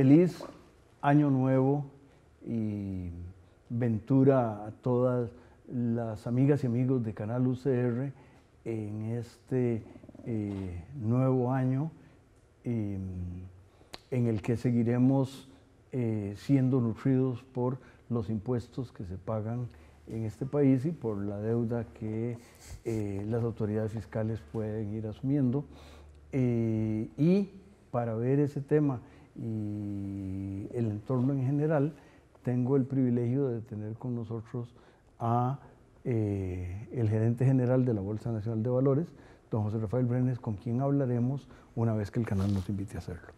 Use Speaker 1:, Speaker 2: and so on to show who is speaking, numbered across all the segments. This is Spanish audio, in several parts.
Speaker 1: feliz año nuevo y ventura a todas las amigas y amigos de Canal UCR en este eh, nuevo año eh, en el que seguiremos eh, siendo nutridos por los impuestos que se pagan en este país y por la deuda que las autoridades fiscales pueden ir asumiendo. y para ver ese tema y el entorno en general, tengo el privilegio de tener con nosotros a eh, el gerente general de la Bolsa Nacional de Valores, don José Rafael Brenes, con quien hablaremos una vez que el canal nos invite a hacerlo.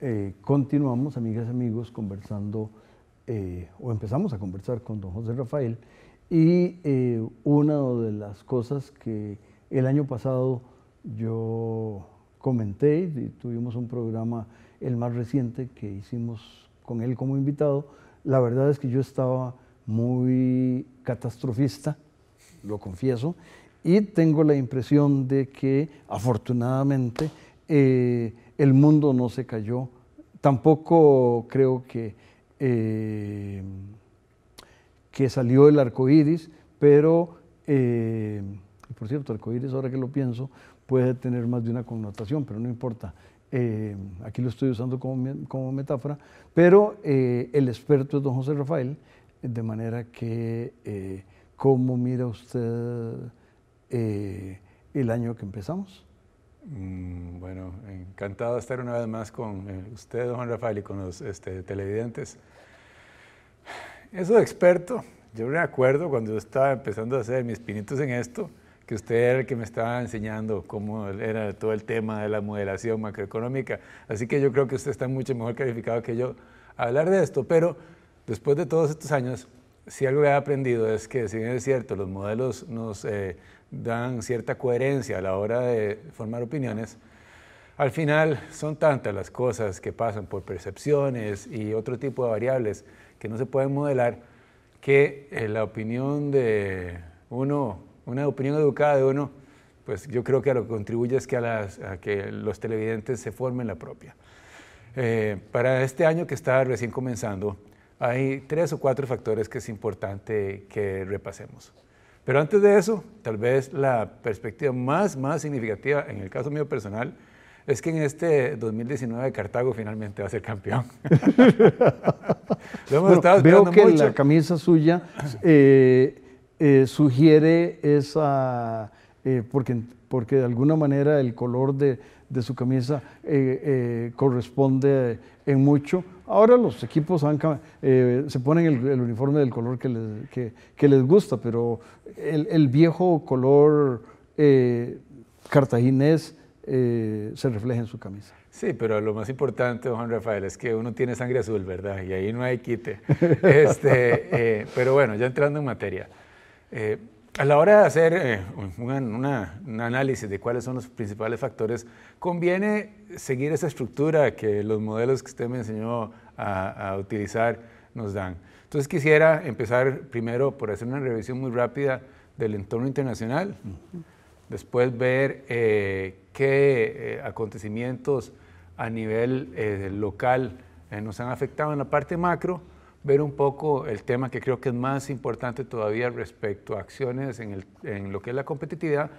Speaker 1: Eh, continuamos, amigas y amigos, conversando eh, o empezamos a conversar con don José Rafael y eh, una de las cosas que el año pasado yo comenté y tuvimos un programa, el más reciente que hicimos con él como invitado, la verdad es que yo estaba muy catastrofista, lo confieso, y tengo la impresión de que afortunadamente eh, el mundo no se cayó. Tampoco creo que... Eh, que salió el arco iris, pero, eh, por cierto, arco iris, ahora que lo pienso, puede tener más de una connotación, pero no importa. Eh, aquí lo estoy usando como, metáfora, pero eh, el experto es don José Rafael, de manera que, ¿cómo mira usted el año que empezamos?
Speaker 2: Mm, bueno, encantado de estar una vez más con usted, don Rafael, y con los este, televidentes. Eso de experto, yo me acuerdo cuando estaba empezando a hacer mis pinitos en esto, que usted era el que me estaba enseñando cómo era todo el tema de la modelación macroeconómica. Así que yo creo que usted está mucho mejor calificado que yo a hablar de esto. Pero después de todos estos años, si algo he aprendido es que, si bien es cierto, los modelos nos eh, dan cierta coherencia a la hora de formar opiniones, al final son tantas las cosas que pasan por percepciones y otro tipo de variables que no se pueden modelar, que eh, la opinión de uno, una opinión educada de uno, pues yo creo que a lo que contribuye es que, a, que los televidentes se formen la propia. Eh, para este año que está recién comenzando, hay tres o cuatro factores que es importante que repasemos. Pero antes de eso, tal vez la perspectiva más, más significativa, en el caso mío personal, es que en este 2019 Cartago finalmente va a ser campeón. veo que la
Speaker 1: camisa suya eh, eh, sugiere esa, eh, porque, porque de alguna manera el color de, su camisa corresponde en mucho. Ahora los equipos se ponen el, uniforme del color que les, que, les gusta, pero el, el, viejo color cartaginés eh, se refleja en su camisa.
Speaker 2: Sí, pero lo más importante, Juan Rafael, es que uno tiene sangre azul, ¿verdad? Y ahí no hay quite. Este, eh, pero bueno, ya entrando en materia. Eh, a la hora de hacer un análisis de cuáles son los principales factores, conviene seguir esa estructura que los modelos que usted me enseñó a, utilizar nos dan. Entonces quisiera empezar primero por hacer una revisión muy rápida del entorno internacional, después ver qué eh, acontecimientos a nivel eh, local eh, nos han afectado en la parte macro, ver un poco el tema que creo que es más importante todavía respecto a acciones en, lo que es la competitividad,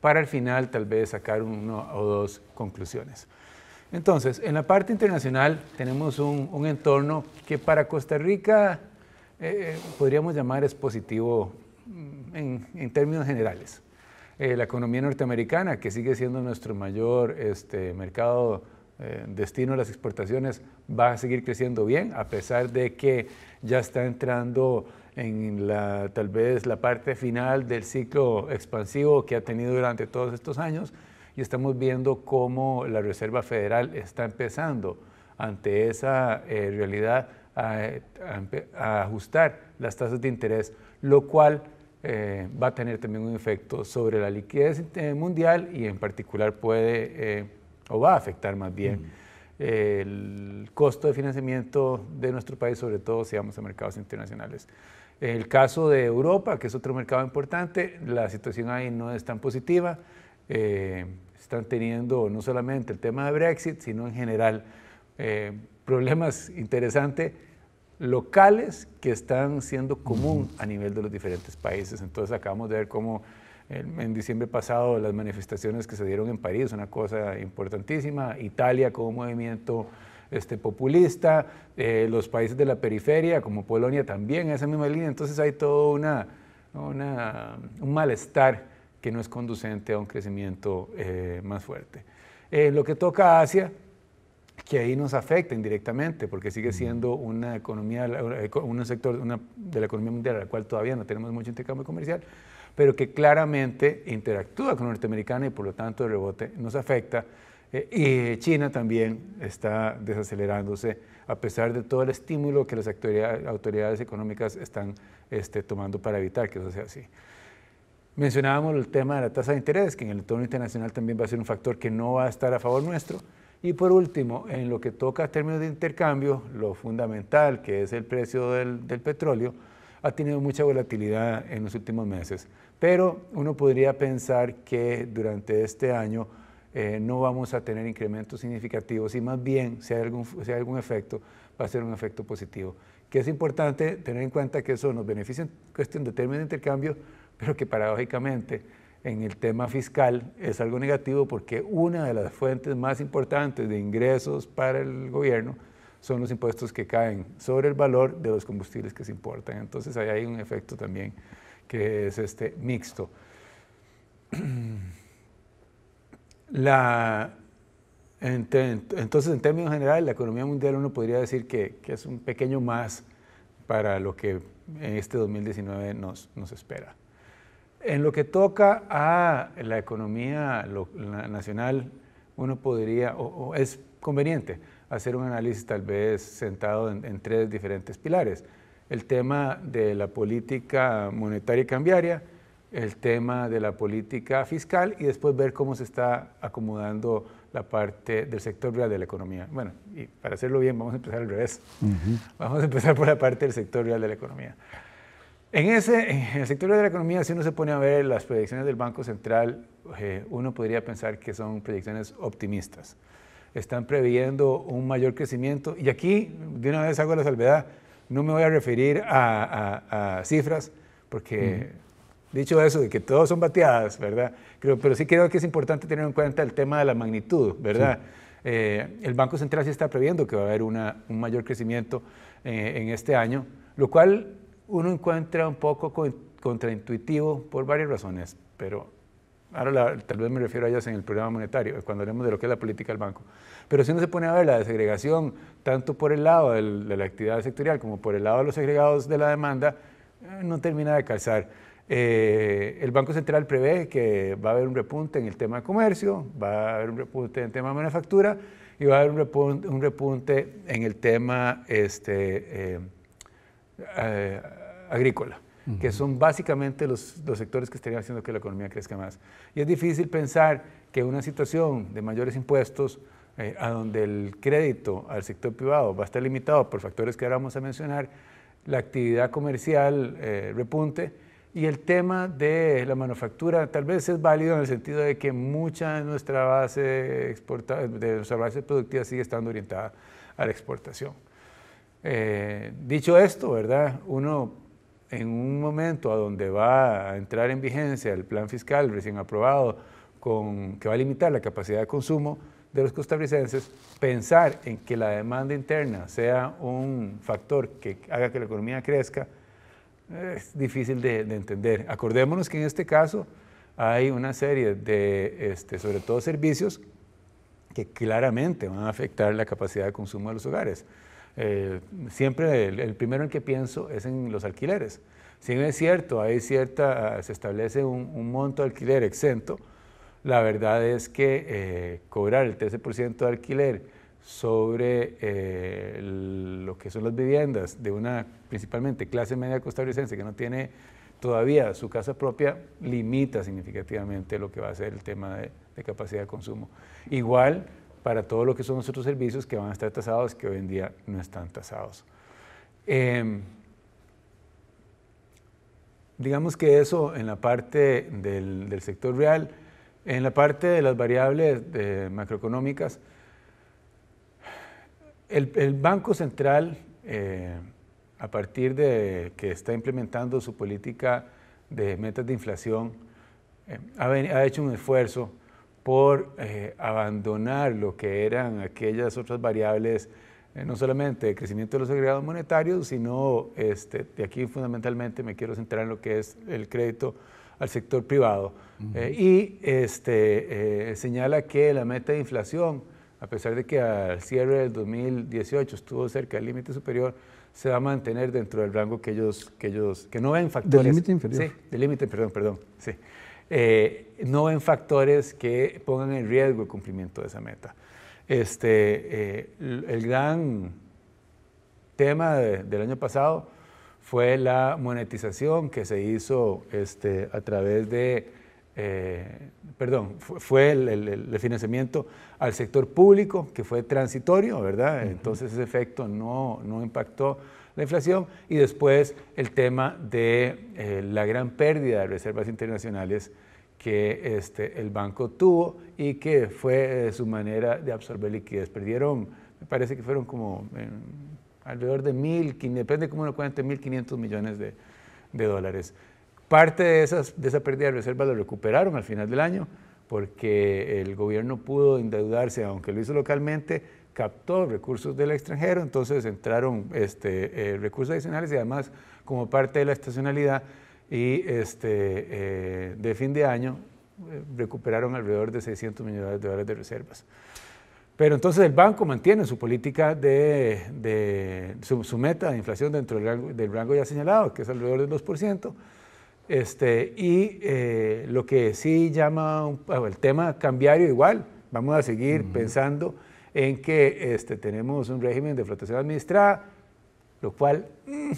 Speaker 2: para al final tal vez sacar una o dos conclusiones. Entonces, en la parte internacional tenemos un, entorno que para Costa Rica podríamos llamar es positivo mm, en términos generales. Eh, la economía norteamericana, que sigue siendo nuestro mayor este, mercado eh, destino a las exportaciones, va a seguir creciendo bien, a pesar de que ya está entrando en la, tal vez la parte final del ciclo expansivo que ha tenido durante todos estos años y estamos viendo cómo la Reserva Federal está empezando ante esa eh, realidad a, a ajustar las tasas de interés, lo cual eh, va a tener también un efecto sobre la liquidez eh, mundial y en particular puede eh, o va a afectar más bien el costo de financiamiento de nuestro país, sobre todo si vamos a mercados internacionales. En el caso de Europa, que es otro mercado importante, la situación ahí no es tan positiva. están teniendo no solamente el tema de Brexit, sino en general problemas interesantes locales que están siendo común a nivel de los diferentes países. Entonces acabamos de ver cómo en diciembre pasado las manifestaciones que se dieron en París, una cosa importantísima, Italia como movimiento este, populista, eh, los países de la periferia como Polonia también en esa misma línea, entonces hay todo una, un malestar que no es conducente a un crecimiento eh, más fuerte. Eh, lo que toca a Asia, que ahí nos afecta indirectamente, porque sigue siendo una economía, un sector de la economía mundial la cual todavía no tenemos mucho intercambio comercial, pero que claramente interactúa con norteamericana y por lo tanto el rebote nos afecta. Eh, y China también está desacelerándose a pesar de todo el estímulo que las autoridades económicas están este, tomando para evitar que eso sea así. Mencionábamos el tema de la tasa de interés, que en el entorno internacional también va a ser un factor que no va a estar a favor nuestro. Y por último, en lo que toca a términos de intercambio, lo fundamental que es el precio del, petróleo, ha tenido mucha volatilidad en los últimos meses. Pero uno podría pensar que durante este año eh, no vamos a tener incrementos significativos y más bien, si hay, algún, si hay algún efecto, va a ser un efecto positivo. Que es importante tener en cuenta que eso nos beneficia en cuestión de términos de intercambio, pero que paradójicamente en el tema fiscal es algo negativo porque una de las fuentes más importantes de ingresos para el gobierno son los impuestos que caen sobre el valor de los combustibles que se importan. Entonces ahí hay un efecto también que es este mixto. entonces, en términos generales, la economía mundial uno podría decir que, es un pequeño más para lo que en este 2019 nos espera. En lo que toca a la economía nacional, uno podría, o, es conveniente, hacer un análisis tal vez sentado en, tres diferentes pilares. El tema de la política monetaria y cambiaria, el tema de la política fiscal y después ver cómo se está acomodando la parte del sector real de la economía. Bueno, y para hacerlo bien vamos a empezar al revés. Vamos a empezar por la parte del sector real de la economía. En, ese, el sector de la economía, si uno se pone a ver las proyecciones del Banco Central, eh, uno podría pensar que son proyecciones optimistas. Están previendo un mayor crecimiento. Y aquí, de una vez hago la salvedad, no me voy a referir a, cifras, porque dicho eso, de que todos son bateadas, ¿verdad? pero sí creo que es importante tener en cuenta el tema de la magnitud, ¿verdad? Eh, el Banco Central sí está previendo que va a haber un mayor crecimiento eh, en este año, lo cual uno encuentra un poco contraintuitivo por varias razones, pero ahora tal vez me refiero a ellas en el programa monetario, cuando hablemos de lo que es la política del banco. Pero si uno se pone a ver la desagregación, tanto por el lado de la actividad sectorial como por el lado de los agregados de la demanda, eh, no termina de calzar. Eh, el Banco Central prevé que va a haber un repunte en el tema de comercio, va a haber un repunte en el tema de manufactura y va a haber un repunte, en el tema este, eh, eh, agrícola, que son básicamente los, los, sectores que estarían haciendo que la economía crezca más. Y es difícil pensar que una situación de mayores impuestos, eh, a donde el crédito al sector privado va a estar limitado por factores que ahora vamos a mencionar, la actividad comercial eh, repunte, y el tema de la manufactura tal vez es válido en el sentido de que mucha de nuestra base, exporta, de nuestra base productiva sigue estando orientada a la exportación. Eh, dicho esto, ¿verdad? Uno en un momento a donde va a entrar en vigencia el plan fiscal recién aprobado que va a limitar la capacidad de consumo de los costarricenses, pensar en que la demanda interna sea un factor que haga que la economía crezca es difícil de, entender. Acordémonos que en este caso hay una serie de, este, sobre todo servicios, que claramente van a afectar la capacidad de consumo de los hogares. Eh, siempre el, primero en que pienso es en los alquileres. Si no es cierto, hay cierta, ah, se establece un, monto de alquiler exento, la verdad es que eh, cobrar el 13% de alquiler sobre eh, lo que son las viviendas de una principalmente clase media costarricense que no tiene todavía su casa propia, limita significativamente lo que va a ser el tema de capacidad de consumo. Igual para todo lo que son nuestros servicios que van a estar tasados, que hoy en día no están tasados. Em, digamos que eso en la parte del, sector real, en la parte de las variables macroeconómicas, el, Banco Central, eh, a partir de que está implementando su política de metas de inflación, eh, ha hecho un esfuerzo por eh, abandonar lo que eran aquellas otras variables, eh, no solamente de crecimiento de los agregados monetarios, sino este, de aquí fundamentalmente me quiero centrar en lo que es el crédito al sector privado. Eh, y este, señala que la meta de inflación, a pesar de que al cierre del 2018 estuvo cerca del límite superior, se va a mantener dentro del rango que ellos, que ellos, que no ven factores. Del límite inferior. Sí, del límite, perdón, perdón, sí. Eh, no ven factores que pongan en riesgo el cumplimiento de esa meta. Este, eh, el gran tema del año pasado fue la monetización que se hizo este, a través de, eh, perdón, fue el, financiamiento al sector público, que fue transitorio, ¿verdad? Entonces ese efecto no impactó la inflación y después el tema de eh, la gran pérdida de reservas internacionales que este, el banco tuvo y que fue eh, su manera de absorber liquidez. Perdieron, me parece que fueron como alrededor de mil, depende cómo lo cuente, 1.500 millones de, dólares. Parte de, esas, de esa pérdida de reservas lo recuperaron al final del año porque el gobierno pudo endeudarse, aunque lo hizo localmente, captó recursos del extranjero, entonces entraron este, eh, recursos adicionales y además como parte de la estacionalidad y este, eh, de fin de año eh, recuperaron alrededor de 600 millones de dólares de reservas. Pero entonces el banco mantiene su política de, su, meta de inflación dentro del rango, ya señalado, que es alrededor del 2%. Este, y lo que sí llama ah, el tema cambiario igual, vamos a seguir pensando en que este, tenemos un régimen de flotación administrada, lo cual mm,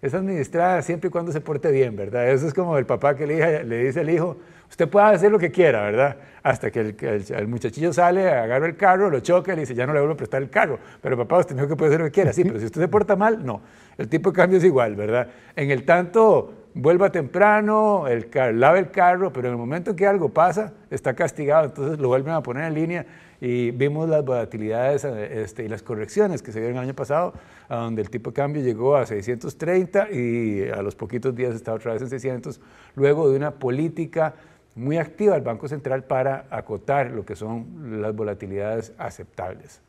Speaker 2: es administrada siempre y cuando se porte bien, ¿verdad? Eso es como el papá que le, le dice al hijo, usted puede hacer lo que quiera, ¿verdad? Hasta que el, muchachillo sale, agarra el carro, lo choca y le dice, ya no le vuelvo a prestar el carro. Pero papá, usted me dijo que puede hacer lo que quiera. Sí, pero si usted se porta mal, no. El tipo de cambio es igual, ¿verdad? En el tanto, vuelva temprano, el, lave el carro, pero en el momento que algo pasa, está castigado, entonces lo vuelven a poner en línea y vimos las volatilidades eh, este, y las correcciones que se dieron el año pasado, a donde el tipo de cambio llegó a 630 y a los poquitos días estaba otra vez en 600, luego de una política muy activa del Banco Central para acotar lo que son las volatilidades aceptables.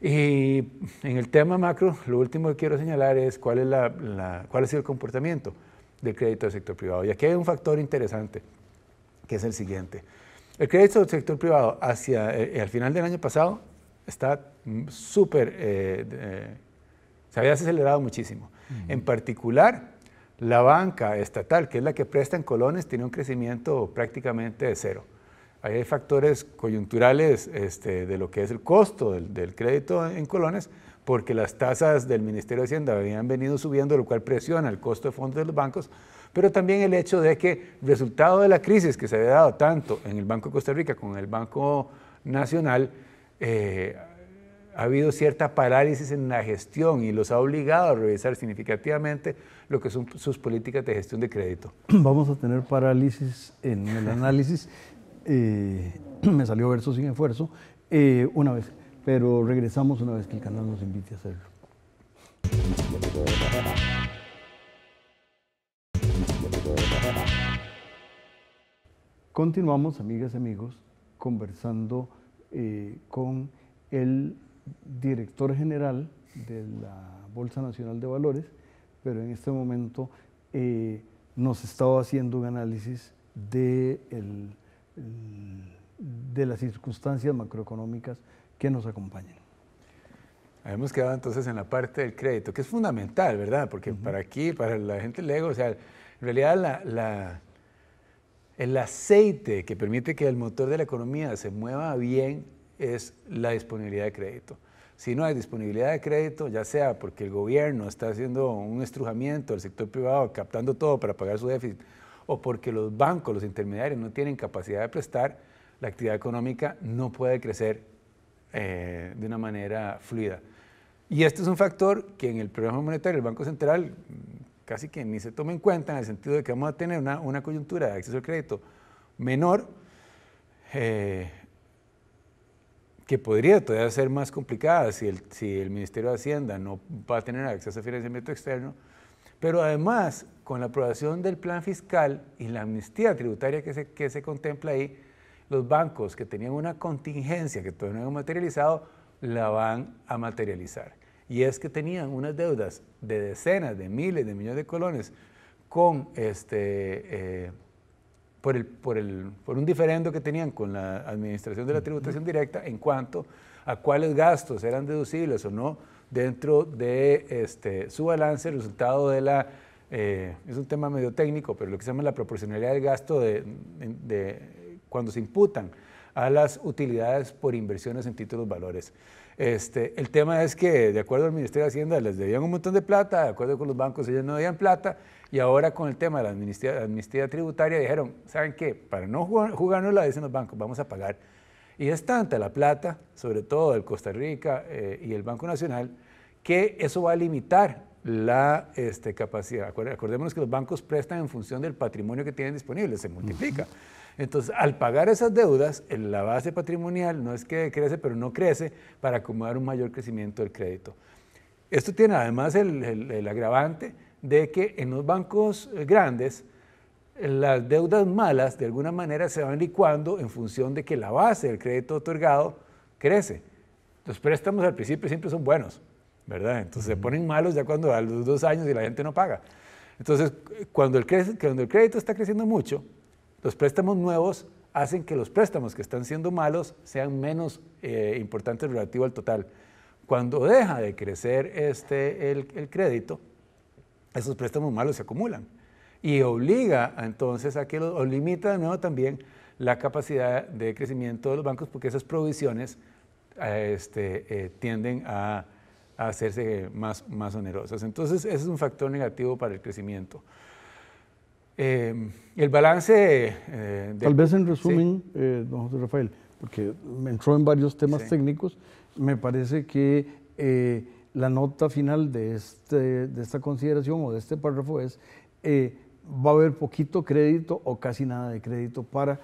Speaker 2: Y en el tema macro, lo último que quiero señalar es cuál, es cuál ha sido el comportamiento del crédito del sector privado. Y aquí hay un factor interesante, que es el siguiente. El crédito del sector privado hacia el, eh, eh, final del año pasado está mm, súper, eh, se había acelerado muchísimo. En particular, la banca estatal, que es la que presta en colones, tiene un crecimiento prácticamente de cero. hay factores coyunturales este, de lo que es el costo del, del, crédito en colones, porque las tasas del Ministerio de Hacienda habían venido subiendo, lo cual presiona el costo de fondos de los bancos, pero también el hecho de que resultado de la crisis que se ha dado tanto en el Banco de Costa Rica como en el Banco Nacional, eh, ha habido cierta parálisis en la gestión y los ha obligado a revisar significativamente lo que son sus políticas de gestión de crédito.
Speaker 1: Vamos a tener parálisis en el análisis. Eh, me salió verso sin esfuerzo eh, una vez, pero regresamos una vez que el canal nos invite a hacerlo. Continuamos, amigas y amigos, conversando eh, con el director general de la Bolsa Nacional de Valores, pero en este momento eh, nos estaba haciendo un análisis de, de las circunstancias macroeconómicas que nos acompañan.
Speaker 2: Hemos quedado entonces en la parte del crédito, que es fundamental, ¿verdad? Porque para aquí, para la gente lego, o sea, en realidad, el aceite que permite que el motor de la economía se mueva bien es la disponibilidad de crédito. Si no hay disponibilidad de crédito, ya sea porque el gobierno está haciendo un estrujamiento del sector privado, captando todo para pagar su déficit, o porque los bancos, los intermediarios no tienen capacidad de prestar, la actividad económica no puede crecer eh, de una manera fluida. Y este es un factor que en el programa monetario el Banco Central casi que ni se toma en cuenta en el sentido de que vamos a tener una, coyuntura de acceso al crédito menor, eh, que podría todavía ser más complicada si el, si el Ministerio de Hacienda no va a tener acceso a financiamiento externo, pero además con la aprobación del plan fiscal y la amnistía tributaria que se, que se contempla ahí, los bancos que tenían una contingencia que todavía no han materializado, la van a materializar y es que tenían unas deudas de decenas de miles de millones de colones con este, eh, por, un diferendo que tenían con la Administración de la Tributación Directa en cuanto a cuáles gastos eran deducibles o no dentro de este, su balance, resultado de la... Eh, es un tema medio técnico, pero lo que se llama la proporcionalidad del gasto de cuando se imputan a las utilidades por inversiones en títulos valores. Este, el tema es que, de acuerdo al Ministerio de Hacienda, les debían un montón de plata, de acuerdo con los bancos, ellos no debían plata, y ahora con el tema de la amnistía, tributaria dijeron, ¿saben qué? Para no jugarnos la dicen los bancos, vamos a pagar. Y es tanta la plata, sobre todo del Costa Rica eh, y el Banco Nacional, que eso va a limitar la este, capacidad. Acordémonos que los bancos prestan en función del patrimonio que tienen disponible, se multiplica. Entonces, al pagar esas deudas, la base patrimonial no es que crece, pero no crece para acomodar un mayor crecimiento del crédito. Esto tiene además el, agravante de que en los bancos eh, grandes, las deudas malas de alguna manera se van licuando en función de que la base del crédito otorgado crece. Los préstamos al principio siempre son buenos, ¿verdad? Entonces se ponen malos ya cuando a los dos años y la gente no paga. Entonces, cuando cuando el crédito está creciendo mucho, los préstamos nuevos hacen que los préstamos que están siendo malos sean menos eh, importantes relativo al total. Cuando deja de crecer este, el, crédito, esos préstamos malos se acumulan y obliga entonces a que o limita de nuevo también la capacidad de crecimiento de los bancos porque esas provisiones eh, este, eh, tienden a, hacerse más, más onerosas. Entonces, ese es un factor negativo para el crecimiento. Eh, el balance...
Speaker 1: Eh, Tal vez en resumen, eh, don José Rafael, porque me entró en varios temas técnicos, me parece que la nota final de, este, de esta consideración o de este párrafo es, va a haber poquito crédito o casi nada de crédito para,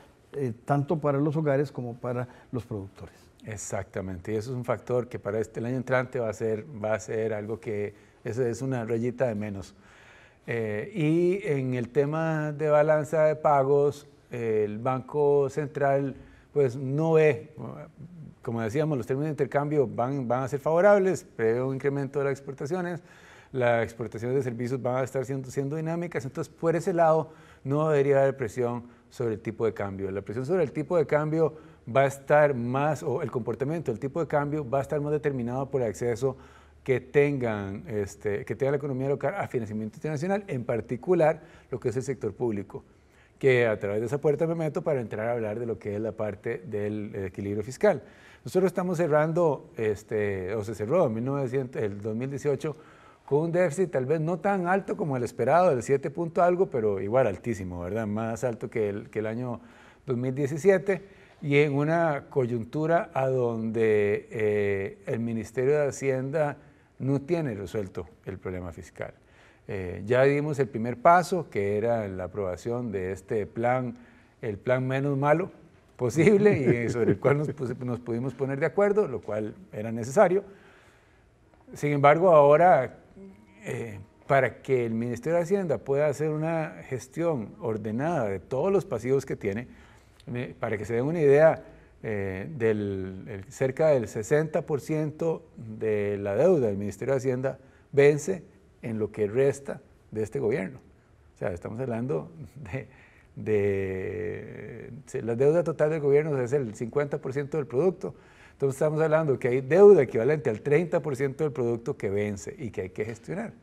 Speaker 1: tanto para los hogares como para los productores.
Speaker 2: Exactamente, y eso es un factor que para este, el año entrante va a ser, va a ser algo que es, es una rayita de menos. Eh, y en el tema de balanza de pagos, el Banco Central pues no ve, como decíamos, los términos de intercambio van, van a ser favorables, prevé un incremento de las exportaciones, las exportaciones de servicios van a estar siendo, siendo dinámicas, entonces por ese lado no debería haber presión sobre el tipo de cambio. La presión sobre el tipo de cambio va a estar más, o el comportamiento, del tipo de cambio va a estar más determinado por el acceso que tengan, este, que tenga la economía local a financiamiento internacional, en particular lo que es el sector público, que a través de esa puerta me meto para entrar a hablar de lo que es la parte del equilibrio fiscal. Nosotros estamos cerrando, este, o se cerró en el 2018 con un déficit tal vez no tan alto como el esperado, del 7 punto algo, pero igual altísimo, ¿verdad? Más alto que el, que el año 2017 y en una coyuntura a donde eh, el Ministerio de Hacienda no tiene resuelto el problema fiscal. Eh, ya dimos el primer paso, que era la aprobación de este plan, el plan menos malo posible, y sobre el cual nos, pudimos poner de acuerdo, lo cual era necesario. Sin embargo, ahora, eh, para que el Ministerio de Hacienda pueda hacer una gestión ordenada de todos los pasivos que tiene, para que se den una idea, eh, del cerca del 60% de la deuda del Ministerio de Hacienda vence en lo que resta de este gobierno. O sea, estamos hablando de, la deuda total del gobierno es el 50% del producto. Entonces estamos hablando que hay deuda equivalente al 30% del producto que vence y que hay que gestionar,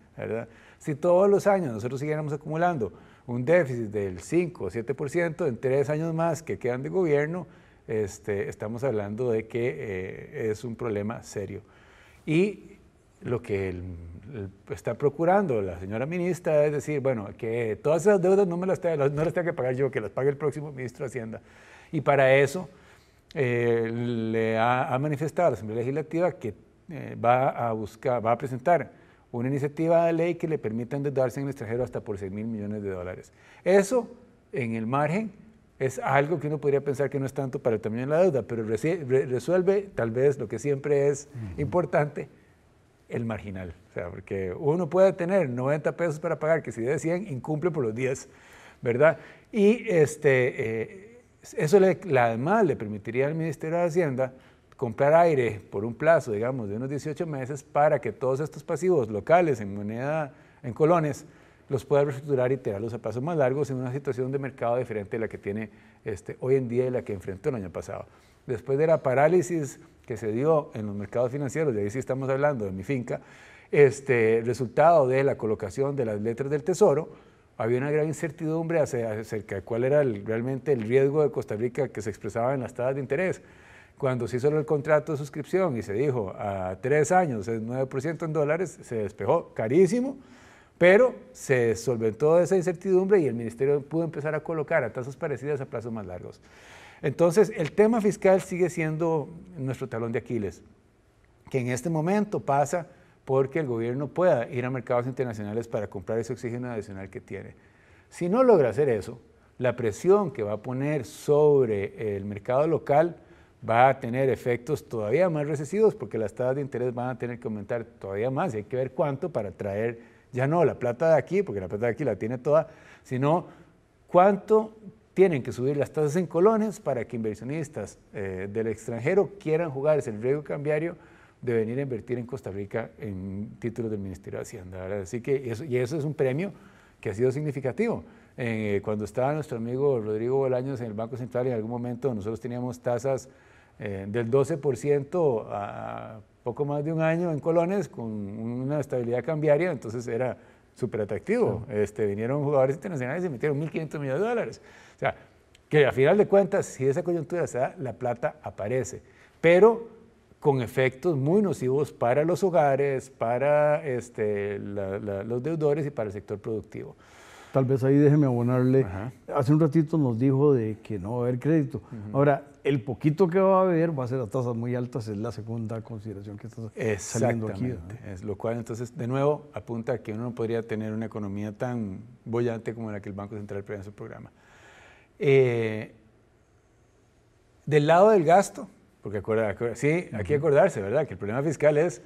Speaker 2: Si todos los años nosotros siguiéramos acumulando un déficit del 5 o 7%, en tres años más que quedan de gobierno, este, estamos hablando de que eh, es un problema serio. Y lo que está procurando la señora ministra es decir, bueno, que todas esas deudas no, me las, tenga, no que pagar yo, que las pague el próximo ministro de Hacienda. Y para eso eh, le ha, manifestado a la Asamblea Legislativa que eh, va a buscar, va a presentar una iniciativa de ley que le permita endeudarse en el extranjero hasta por 6 mil millones de dólares. Eso en el margen es algo que uno podría pensar que no es tanto para el tamaño de la deuda, pero resuelve tal vez lo que siempre es importante, el marginal. O sea, porque uno puede tener 90 pesos para pagar, que si debe 100, incumple por los 10, ¿verdad? Y este, eh, eso le, además le permitiría al Ministerio de Hacienda comprar aire por un plazo, digamos, de unos 18 meses para que todos estos pasivos locales en moneda, en colones, los puede reestructurar y tirarlos a pasos más largos en una situación de mercado diferente a la que tiene este, hoy en día y la que enfrentó el año pasado. Después de la parálisis que se dio en los mercados financieros, de ahí sí estamos hablando de mi finca, este, resultado de la colocación de las letras del Tesoro, había una gran incertidumbre acerca de cuál era realmente el riesgo de Costa Rica que se expresaba en las tasas de interés. Cuando se hizo el contrato de suscripción y se dijo a tres años, el 9% en dólares, se despejó carísimo pero se solventó esa incertidumbre y el ministerio pudo empezar a colocar a tasas parecidas a plazos más largos. Entonces, el tema fiscal sigue siendo nuestro talón de Aquiles, que en este momento pasa porque el gobierno pueda ir a mercados internacionales para comprar ese oxígeno adicional que tiene. Si no logra hacer eso, la presión que va a poner sobre el mercado local va a tener efectos todavía más recesivos porque las tasas de interés van a tener que aumentar todavía más y hay que ver cuánto para traer ya no la plata de aquí, porque la plata de aquí la tiene toda, sino cuánto tienen que subir las tasas en colones para que inversionistas eh, del extranjero quieran jugar ese riesgo cambiario de venir a invertir en Costa Rica en títulos del Ministerio de Hacienda. Así que y eso es un premio que ha sido significativo. Eh, cuando estaba nuestro amigo Rodrigo Bolaños en el Banco Central, en algún momento nosotros teníamos tasas eh, del 12% a poco más de un año en colones con una estabilidad cambiaria, entonces era súper atractivo. Este, vinieron jugadores internacionales y metieron 1.500 millones de dólares. O sea, que a final de cuentas, si esa coyuntura se da, la plata aparece, pero con efectos muy nocivos para los hogares, para este, los deudores y para el sector productivo.
Speaker 1: Tal vez ahí déjeme abonarle. Hace un ratito nos dijo de que no va a haber crédito. Ahora, el poquito que va a beber va a ser a tasas muy altas, es la segunda consideración que está saliendo aquí.
Speaker 2: Es, lo cual entonces, de nuevo, apunta a que uno no podría tener una economía tan bollante como la que el Banco Central prevé en su programa. Eh, del lado del gasto, porque acuerda, sí, hay que acordarse, ¿verdad? Que el problema fiscal es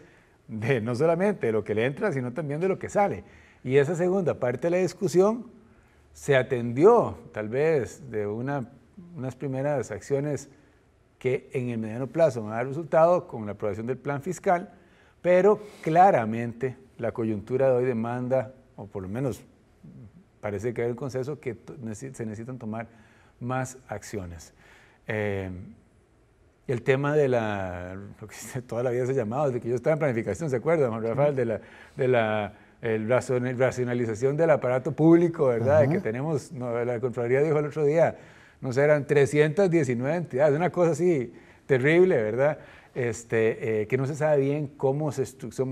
Speaker 2: de no solamente de lo que le entra, sino también de lo que sale. Y esa segunda parte de la discusión se atendió tal vez de una unas primeras acciones que en el mediano plazo van a dar resultado con la aprobación del plan fiscal, pero claramente la coyuntura de hoy demanda, o por lo menos parece que hay un consenso, que se necesitan tomar más acciones. Eh, el tema de la, lo que toda la vida se ha llamado, de que yo estaba en planificación, ¿se acuerdan, Juan Rafael? De la, de la el racionalización del aparato público, ¿verdad? Que tenemos, la Contraloría dijo el otro día, no eran 319 entidades, una cosa así terrible, ¿verdad? Este, eh, que no se sabe bien cómo se,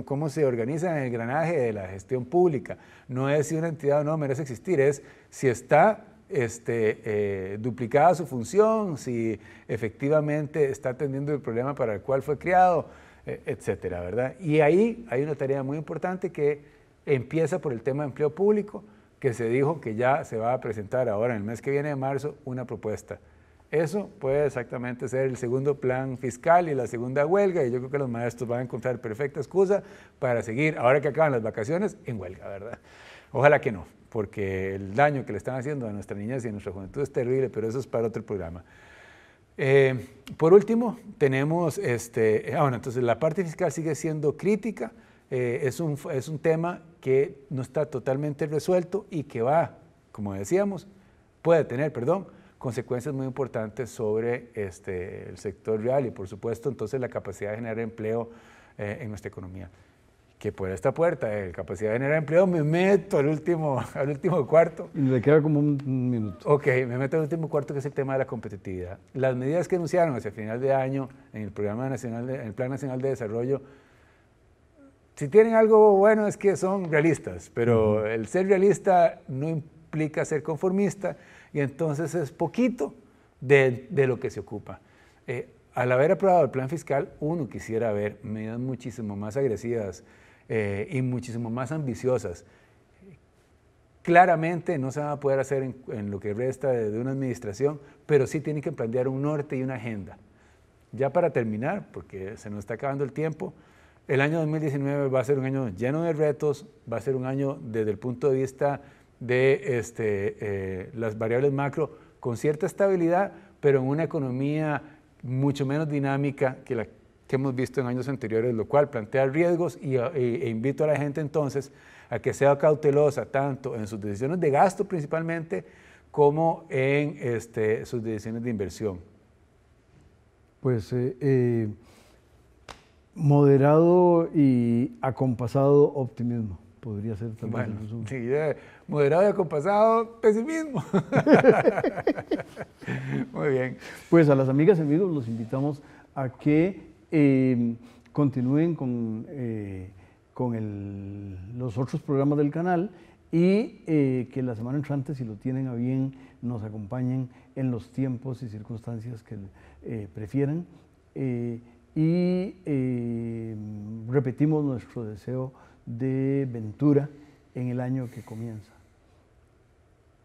Speaker 2: cómo se organiza en el granaje de la gestión pública. No es si una entidad o no merece existir, es si está este, eh, duplicada su función, si efectivamente está atendiendo el problema para el cual fue creado, eh, etcétera, ¿verdad? Y ahí hay una tarea muy importante que empieza por el tema de empleo público, que se dijo que ya se va a presentar ahora en el mes que viene de marzo una propuesta. Eso puede exactamente ser el segundo plan fiscal y la segunda huelga, y yo creo que los maestros van a encontrar perfecta excusa para seguir, ahora que acaban las vacaciones, en huelga, ¿verdad? Ojalá que no, porque el daño que le están haciendo a nuestras niñas y a nuestra juventud es terrible, pero eso es para otro programa. Eh, por último, tenemos, este, ah, bueno, entonces la parte fiscal sigue siendo crítica, eh, es, un, es un tema que no está totalmente resuelto y que va, como decíamos, puede tener, perdón, consecuencias muy importantes sobre este, el sector real y, por supuesto, entonces la capacidad de generar empleo eh, en nuestra economía. Que por esta puerta de capacidad de generar empleo me meto al último, al último cuarto. Le queda como un minuto. Ok, me meto al último cuarto que es el tema de la competitividad. Las medidas que anunciaron hacia final de año en el, programa nacional en el Plan Nacional de Desarrollo si tienen algo bueno es que son realistas, pero el ser realista no implica ser conformista y entonces es poquito de, lo que se ocupa. Eh, al haber aprobado el plan fiscal, uno quisiera ver medidas muchísimo más agresivas eh, y muchísimo más ambiciosas. Claramente no se va a poder hacer en, lo que resta de, de, una administración, pero sí tienen que plantear un norte y una agenda. Ya para terminar, porque se nos está acabando el tiempo, el año 2019 va a ser un año lleno de retos, va a ser un año desde el punto de vista de este, eh, las variables macro con cierta estabilidad, pero en una economía mucho menos dinámica que la que hemos visto en años anteriores, lo cual plantea riesgos y, e, invito a la gente entonces a que sea cautelosa tanto en sus decisiones de gasto principalmente como en este, sus decisiones de inversión.
Speaker 1: Pues eh, eh, Moderado y acompasado optimismo, podría ser también.
Speaker 2: sí, moderado y acompasado pesimismo.
Speaker 1: Muy bien. Pues a las amigas y amigos los invitamos a que eh, continúen con, eh, con el, los otros programas del canal y eh, que la semana entrante, si lo tienen a bien, nos acompañen en los tiempos y circunstancias que prefieran y eh, repetimos nuestro deseo de ventura en el año que comienza,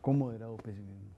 Speaker 1: con moderado pesimismo.